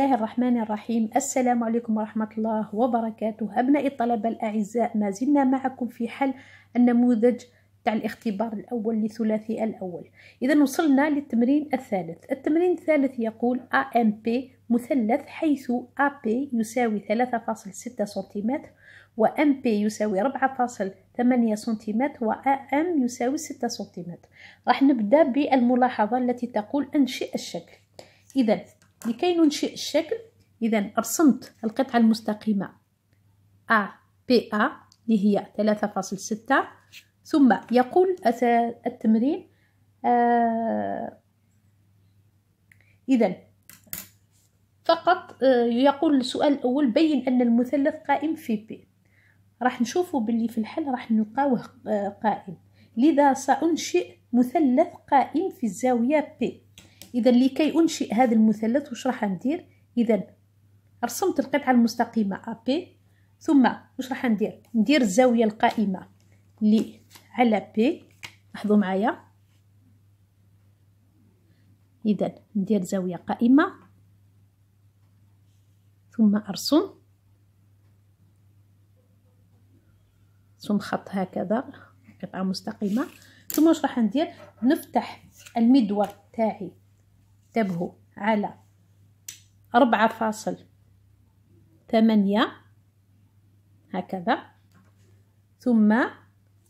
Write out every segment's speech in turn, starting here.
الله الرحمن الرحيم السلام عليكم ورحمة الله وبركاته أبنائي الطلبة الأعزاء ما زلنا معكم في حل النموذج تاع الاختبار الأول لثلاثي الأول إذا وصلنا للتمرين الثالث التمرين الثالث يقول AMP مثلث حيث AP يساوي 3.6 سنتيمتر و MP يساوي 4.8 سنتيمتر و AM يساوي 6 سنتيمتر راح نبدأ بالملاحظة التي تقول أنشئ الشكل إذا لكي ننشئ الشكل إذا رسمت القطعة المستقيمة ا بي ا اللي هي 3.6 ثم يقول التمرين آه إذا فقط آه، يقول السؤال الأول بين أن المثلث قائم في بي راح نشوفوا باللي في الحل راح نلقاوه آه، قائم لذا سأنشئ مثلث قائم في الزاوية بي إذا لكي أنشئ هذا المثلث وش راح ندير إذا رسمت القطعة المستقيمة بي ثم وش راح ندير ندير الزاوية القائمة لي على بي لاحظوا معايا إذا ندير زاوية قائمة ثم أرسم ثم خط هكذا قطعة مستقيمة ثم واش راح ندير نفتح المدور تاعي انتبهوا على أربعة فاصل ثمانية هكذا ثم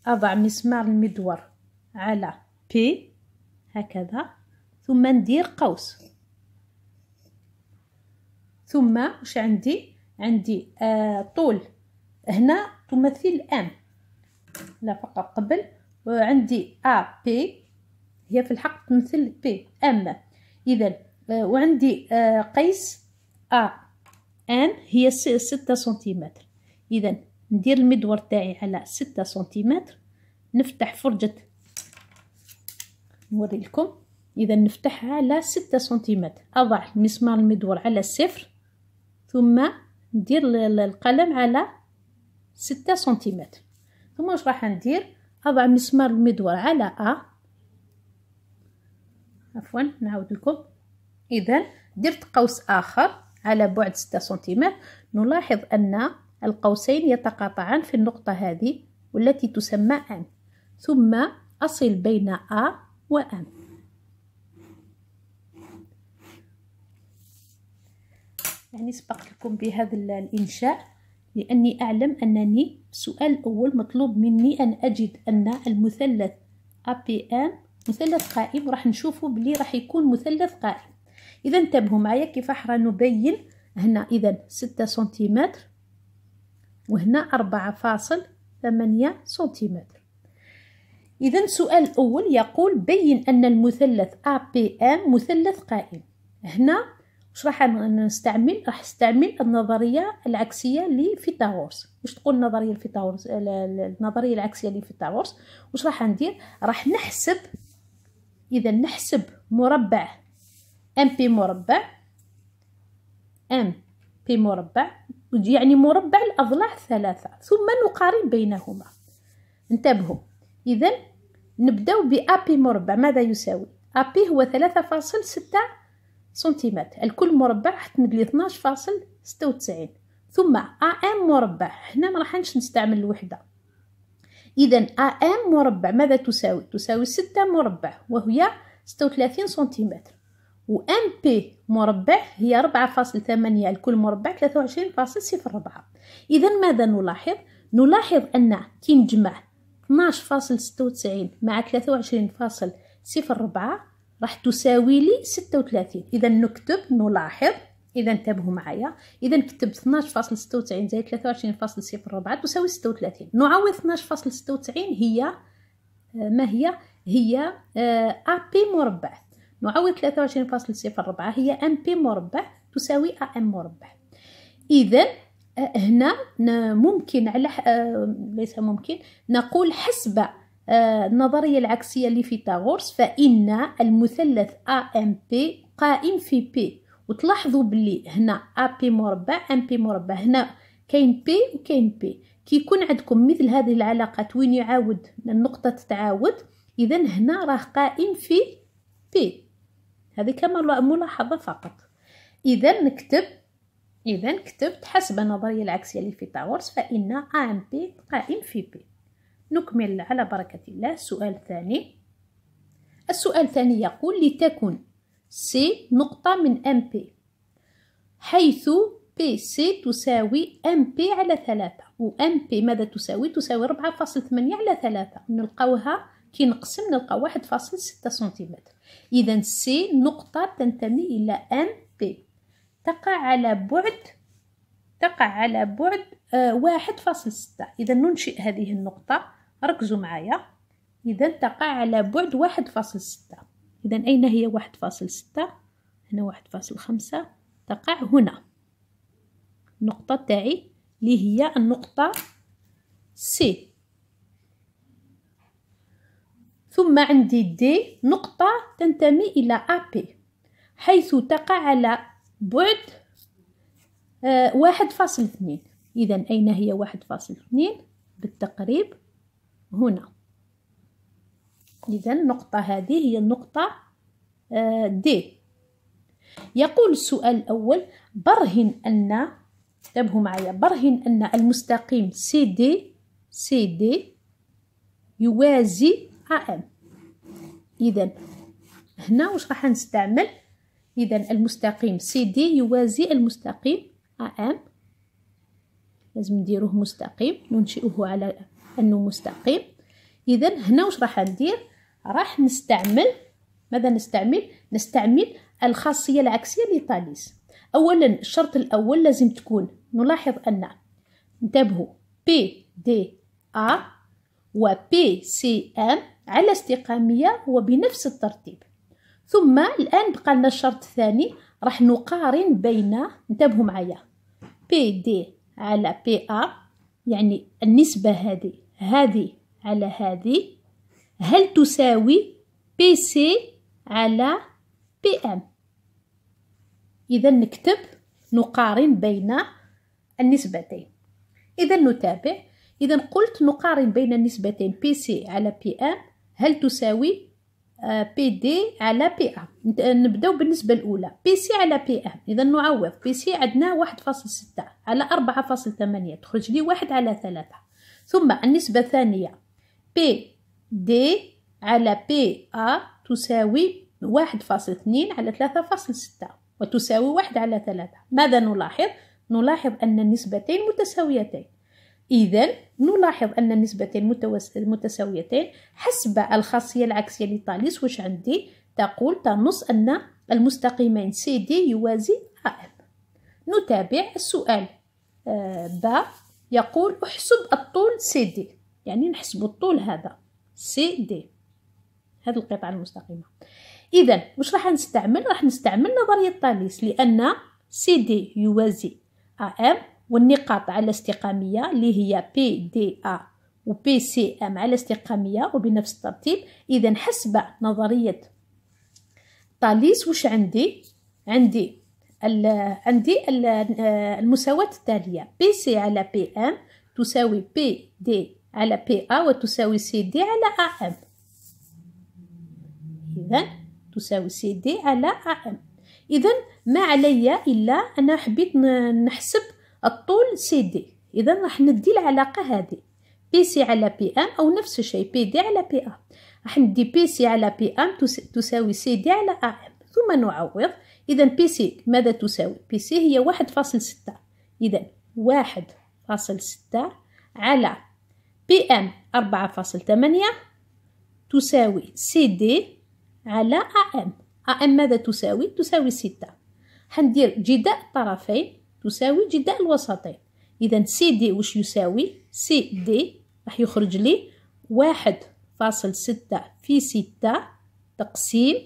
أضع مسمار المدور على بي هكذا ثم ندير قوس ثم وش عندي عندي آه طول هنا تمثل ام لا فقط قبل وعندي ا بي هي في الحق تمثل بي ام إذا آه، وعندي آه، قيس أ ان هي ستة سنتيمتر إذا ندير المدور تاعي على ستة سنتيمتر نفتح فرجة نوريلكم إذا نفتحها على ستة سنتيمتر أضع مسمار المدور على الصفر ثم ندير القلم على ستة سنتيمتر ثم واش راح ندير أضع مسمار المدور على أ عفوا نعاود لكم اذا درت قوس اخر على بعد 6 سنتيمتر نلاحظ ان القوسين يتقاطعان في النقطه هذه والتي تسمى ان ثم اصل بين ا وان يعني سبقت لكم بهذا الانشاء لاني اعلم انني السؤال الاول مطلوب مني ان اجد ان المثلث ا بي ان مثلث قائم وراح نشوفوا بلي راح يكون مثلث قائم اذا انتبهوا معايا كيف راه نبين هنا اذا ستة سنتيمتر وهنا أربعة فاصل ثمانية سنتيمتر إذا السؤال الأول يقول بين أن المثلث APM مثلث قائم هنا واش راح نستعمل راح نستعمل النظرية العكسية لفيثاغورس واش تقول النظرية الفيثاغورس النظرية العكسية لفيثاغورس واش راح ندير راح نحسب إذا نحسب مربع ام بي مربع ام بي مربع يعني مربع الأضلاع ثلاثة ثم نقارن بينهما انتبهوا إذا نبدأ بأبي مربع ماذا يساوي؟ أبي هو ثلاثة فاصل ستة سنتيمتر الكل مربع حتمد لي 12.96 فاصل ستة ثم أ ام مربع هنا ما راحنش نستعمل الوحدة إذا أم مربع ماذا تساوي؟ تساوي ستة مربع وهي ستة وثلاثين سنتيمتر و بي مربع هي ربعة فاصل ثمانية لكل مربع ثلاثة وعشرين فاصل صفر ربعة إذا ماذا نلاحظ؟ نلاحظ أن كي نجمع اثناش فاصل ستة وتسعين مع ثلاثة وعشرين فاصل صفر ربعة راح تساوي لي ستة وثلاثين إذا نكتب نلاحظ اذا انتبهوا معايا اذا كتب 12.96 زائد 23.04 تساوي 36 نعوض 12.96 هي آه، ما هي هي ا آه، بي مربع نعوض 23.04 هي ام بي مربع تساوي ا ام مربع اذا آه، هنا ممكن على ليس ممكن نقول حسب النظرية العكسية لفيثاغورس فإن المثلث ا ام بي قائم في بي وتلاحظوا باللي هنا ا بي مربع ام بي مربع هنا كاين بي وكاين بي كي يكون عندكم مثل هذه العلاقات وين يعاود النقطه تتعاود اذا هنا راه قائم في بي هذه كما ملاحظه فقط اذا نكتب اذا كتبت حسب النظريه العكسيه لفيثاغورس فان ا ام بي قائم في بي نكمل على بركه الله السؤال الثاني السؤال الثاني يقول لتكن سي نقطة من ام بي حيث بي سي تساوي ام بي على ثلاثة و ام بي ماذا تساوي؟ تساوي ربعة فاصل ثمانية على ثلاثة نلقاوها كي نقسم نلقى واحد فاصل ستة سنتيمتر إذا سي نقطة تنتمي إلى ام بي تقع على بعد تقع على بعد آه، واحد فاصل ستة إذا ننشئ هذه النقطة ركزوا معايا إذا تقع على بعد واحد فاصل ستة إذا أين هي واحد فاصل ستة هنا واحد فاصل خمسة تقع هنا النقطة تاعي اللي هي النقطة سي ثم عندي دي نقطة تنتمي إلى أبي حيث تقع على بعد آه، واحد فاصل اثنين إذا أين هي واحد فاصل اثنين بالتقريب هنا إذا النقطة هذه هي النقطة دي آه، يقول السؤال الأول برهن أن انتبهوا معايا برهن أن المستقيم سي دي سي دي يوازي ا ام إذا هنا واش راح نستعمل إذا المستقيم سي دي يوازي المستقيم ا ام لازم نديروه مستقيم ننشئه على أنه مستقيم إذا هنا واش راح ندير راح نستعمل ماذا نستعمل؟ نستعمل الخاصية العكسية لطاليس أولا الشرط الأول لازم تكون نلاحظ أن انتبهوا بي دي ا و بي سي ام على استقامية وبنفس الترتيب ثم الآن بقى لنا الشرط الثاني راح نقارن بين انتبهوا معايا بي دي على بي ا يعني النسبة هذه هذه على هذه هل تساوي بي سي على بي ام إذا نكتب نقارن بين النسبتين إذا نتابع إذا قلت نقارن بين النسبتين بي سي على بي ام هل تساوي آه، بي دي على بي ام نبداو بالنسبة الأولى بي سي على بي ام إذا نعوض بي سي عندنا واحد فاصل ستة على أربعة فاصل ثمانية تخرج لي واحد على ثلاثة ثم النسبة الثانية بي دي على بي أ تساوي واحد فاصل اثنين على ثلاثة فاصل ستة وتساوي واحد على ثلاثة ماذا نلاحظ؟ نلاحظ أن النسبتين متساويتين إذا نلاحظ أن النسبتين متساويتين حسب الخاصية العكسية لطاليس واش عندي تقول تنص أن المستقيمين سي دي يوازي أم نتابع السؤال آه ب يقول احسب الطول سي دي يعني نحسب الطول هذا سي دي هذه القطعة المستقيمة إذا واش راح نستعمل راح نستعمل نظرية طاليس لأن سي دي يوازي ام والنقاط على استقامية اللي هي بي دي ا و بي سي ام على استقامية وبنفس الترتيب إذا حسب نظرية طاليس واش عندي عندي الـ عندي الـ آه، المساواة التالية بي سي على بي ام تساوي بي دي على بي أ وتساوي سي دي على أ أم إذا تساوي سي دي على أ أم إذا ما علي إلا أنا حبيت نحسب الطول سي دي إذا راح ندي العلاقة هذه بي سي على بي أم أو نفس الشيء بي دي على بي أ راح ندي بي سي على بي أم تساوي سي دي على أ أم ثم نعوض إذا بي سي ماذا تساوي؟ بي سي هي واحد فاصل ستة إذا واحد فاصل ستة على بي أم 4.8 تساوي سي دي على أم أم ماذا تساوي؟ تساوي ستة حندير جداء الطرفين تساوي جداء الوسطين إذا سي دي وش يساوي؟ سي دي راح يخرج لي واحد فاصل ستة في ستة تقسيم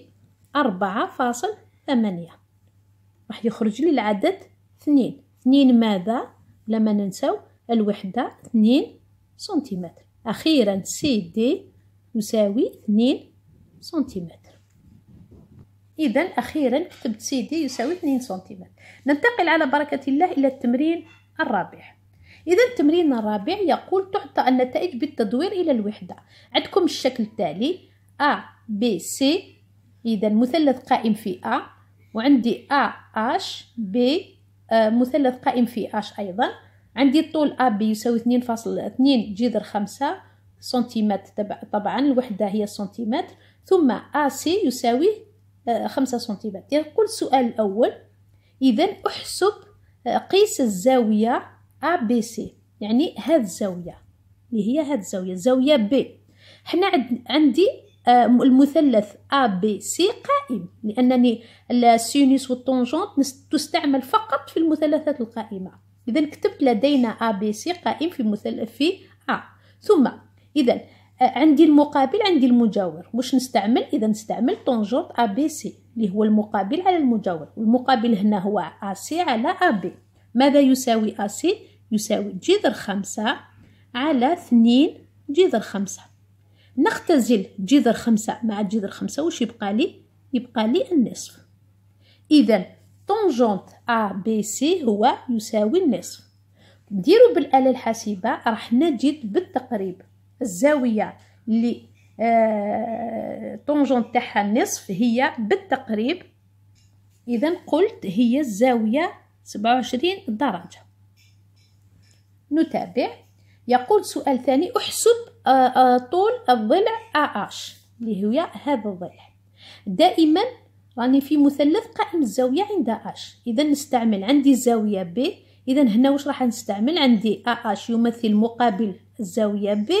أربعة فاصل ثمانية راح يخرج لي العدد اثنين اثنين ماذا؟ لما ننساو الوحدة اثنين سنتيمتر أخيرا سي دي يساوي اثنين سنتيمتر إذا أخيرا كتبت سي دي يساوي اثنين سنتيمتر ننتقل على بركة الله إلى التمرين الرابع إذا التمرين الرابع يقول تعطى النتائج بالتدوير إلى الوحدة عندكم الشكل التالي A B C إذا مثلث قائم في A وعندي A H B آه، مثلث قائم في H أيضا عندي الطول بي يساوي اثنين فاصل اثنين جذر خمسة سنتيمتر طبعا الوحدة هي سنتيمتر ثم سي يساوي آه، خمسة سنتيمتر يقول السؤال الأول إذا أحسب آه، قيس الزاوية بي سي يعني هاد الزاوية اللي هي هاد الزاوية الزاوية بي حنا عندي آه، المثلث بي سي قائم لأنني السينوس والطونجونت تستعمل فقط في المثلثات القائمة إذا كتبت لدينا أ B C قائم في مثلث في A ثم إذا آه، عندي المقابل عندي المجاور واش نستعمل إذا نستعمل طنجرة أ B سي اللي هو المقابل على المجاور والمقابل هنا هو أ سي على أ بي، ماذا يساوي أ سي؟ يساوي جذر خمسة على اثنين جذر خمسة نختزل جذر خمسة مع جذر خمسة واش يبقى لي يبقى لي النصف إذا طونجونت أ بي سي هو يساوي النصف نديرو بالآلة الحاسبة راح نجد بالتقريب الزاوية اللي آه تاعها النصف هي بالتقريب إذا قلت هي الزاوية سبعة وعشرين درجة نتابع يقول سؤال ثاني احسب آآ آه، آآ آه، طول الضلع اش اللي هي هذا الضلع دائما راني في مثلث قائم الزاوية عند اش إذا نستعمل عندي الزاوية بي إذا هنا واش راح نستعمل عندي اش يمثل مقابل الزاوية بي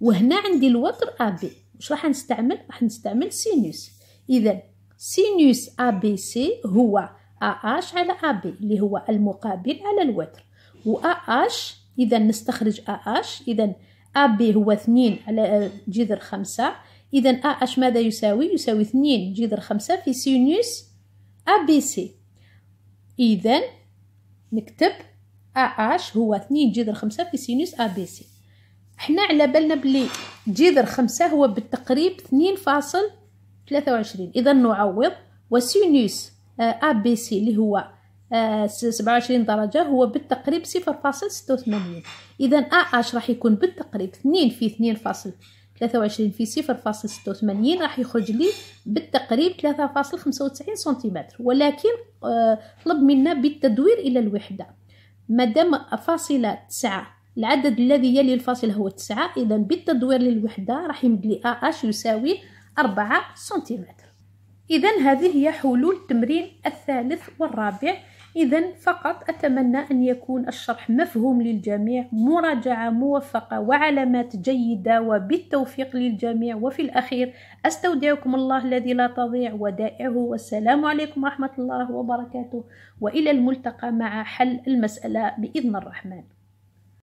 وهنا عندي الوتر أبي واش راح نستعمل راح نستعمل سينوس إذا سينوس أبي سي هو اش على أبي اللي هو المقابل على الوتر و اش إذا نستخرج اش إذا أبي هو اثنين على جذر خمسة إذا أ أش ماذا يساوي؟ يساوي اثنين جذر خمسة في سينوس أ بي سي إذا نكتب أ أش هو اثنين جذر خمسة في سينوس أ بي سي حنا على بالنا بلي جذر خمسة هو بالتقريب اثنين فاصل ثلاثة وعشرين إذا نعوض وسينوس أ بي سي اللي هو سبعة وعشرين درجة هو بالتقريب صفر فاصل ستة وثمانين إذا أ أش راح يكون بالتقريب اثنين في اثنين فاصل 23 في صفر فاصل ستة وثمانين راح يخرج لي بالتقريب ثلاثة فاصل خمسة وتسعين سنتيمتر ولكن آه، طلب منا بالتدوير إلى الوحدة مادام فاصلة تسعة العدد الذي يلي الفاصلة هو تسعة إذا بالتدوير للوحدة راح يمد لي أ آه أش يساوي أربعة سنتيمتر إذا هذه هي حلول التمرين الثالث والرابع إذا فقط أتمنى أن يكون الشرح مفهوم للجميع مراجعة موفقة وعلامات جيدة وبالتوفيق للجميع وفي الأخير أستودعكم الله الذي لا تضيع ودائعه والسلام عليكم ورحمة الله وبركاته وإلى الملتقى مع حل المسألة بإذن الرحمن